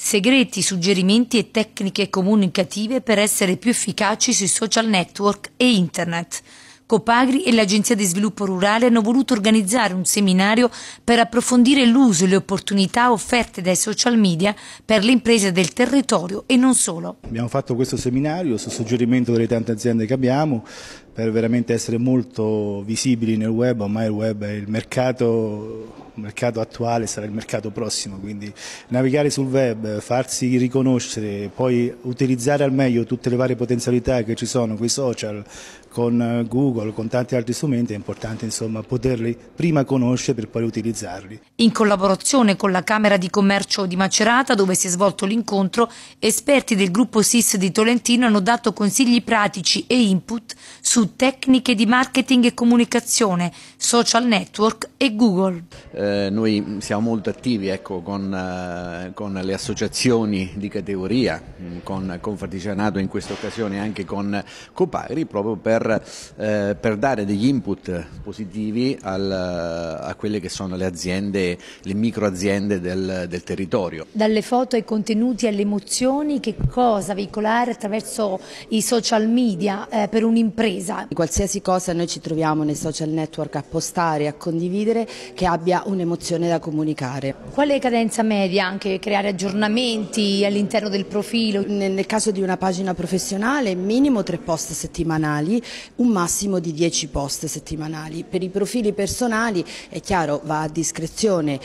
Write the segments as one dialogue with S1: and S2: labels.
S1: Segreti, suggerimenti e tecniche comunicative per essere più efficaci sui social network e internet. Copagri e l'Agenzia di Sviluppo Rurale hanno voluto organizzare un seminario per approfondire l'uso e le opportunità offerte dai social media per le imprese del territorio e non solo.
S2: Abbiamo fatto questo seminario su suggerimento delle tante aziende che abbiamo per veramente essere molto visibili nel web, ormai il web è il mercato mercato attuale sarà il mercato prossimo, quindi navigare sul web, farsi riconoscere, poi utilizzare al meglio tutte le varie potenzialità che ci sono con i social, con eh, Google, con tanti altri strumenti, è importante insomma, poterli prima conoscere per poi utilizzarli.
S1: In collaborazione con la Camera di Commercio di Macerata, dove si è svolto l'incontro, esperti del gruppo SIS di Tolentino hanno dato consigli pratici e input su tecniche di marketing e comunicazione, social network e Google.
S3: Eh, eh, noi siamo molto attivi ecco, con, eh, con, le associazioni di categoria, mm, con Confartigianato in questa occasione anche con Copagri proprio per, eh, per dare degli input positivi al, a quelle che sono le aziende, le microaziende del, del territorio.
S1: Dalle foto ai contenuti alle emozioni che cosa veicolare attraverso i social media eh, per un'impresa?
S4: Qualsiasi cosa noi ci troviamo nei social network a postare, a condividere che abbia un un'emozione da comunicare. Quale cadenza media? Anche creare aggiornamenti all'interno del profilo? Nel caso di una pagina professionale minimo tre post settimanali, un massimo di dieci post settimanali. Per i profili personali è chiaro va a discrezione,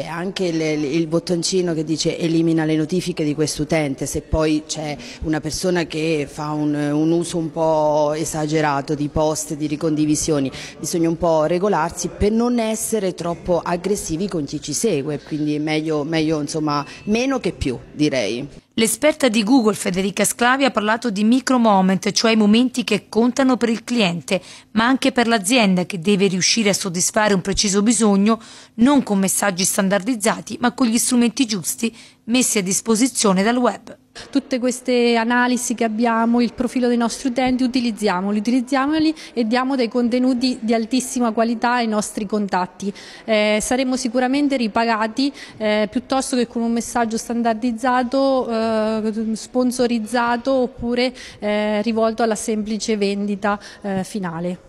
S4: c'è anche le, il bottoncino che dice elimina le notifiche di quest'utente, se poi c'è una persona che fa un, un, uso un po' esagerato di post, di ricondivisioni, bisogna un po' regolarsi per non essere troppo aggressivi con chi ci segue, quindi meglio, meglio insomma meno che più direi.
S1: L'esperta di Google Federica Sclavi ha parlato di micro moment, cioè i momenti che contano per il cliente, ma anche per l'azienda che deve riuscire a soddisfare un preciso bisogno non con messaggi standardizzati, ma con gli strumenti giusti messi a disposizione dal web.
S5: Tutte queste analisi che abbiamo, il profilo dei nostri utenti, utilizziamoli, utilizziamoli e diamo dei contenuti di altissima qualità ai nostri contatti. Eh, saremo sicuramente ripagati eh, piuttosto che con un messaggio standardizzato, eh, sponsorizzato oppure eh, rivolto alla semplice vendita eh, finale.